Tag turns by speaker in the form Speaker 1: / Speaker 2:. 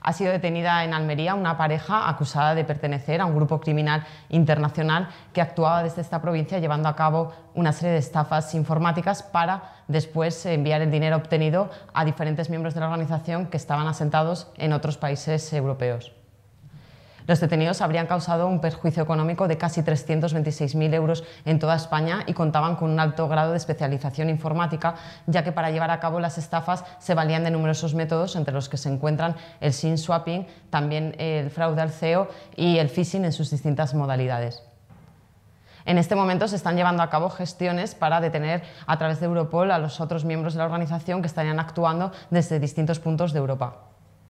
Speaker 1: Ha sido detenida en Almería una pareja acusada de pertenecer a un grupo criminal internacional que actuaba desde esta provincia llevando a cabo una serie de estafas informáticas para después eh, enviar el dinero obtenido a diferentes miembros de la organización que estaban asentados en otros países europeos. Los detenidos habrían causado un perjuicio económico de casi 326.000 euros en toda España y contaban con un alto grado de especialización informática, ya que para llevar a cabo las estafas se valían de numerosos métodos, entre los que se encuentran el sin swapping, también el fraude al CEO y el phishing en sus distintas modalidades. En este momento se están llevando a cabo gestiones para detener a través de Europol a los otros miembros de la organización que estarían actuando desde distintos puntos de Europa.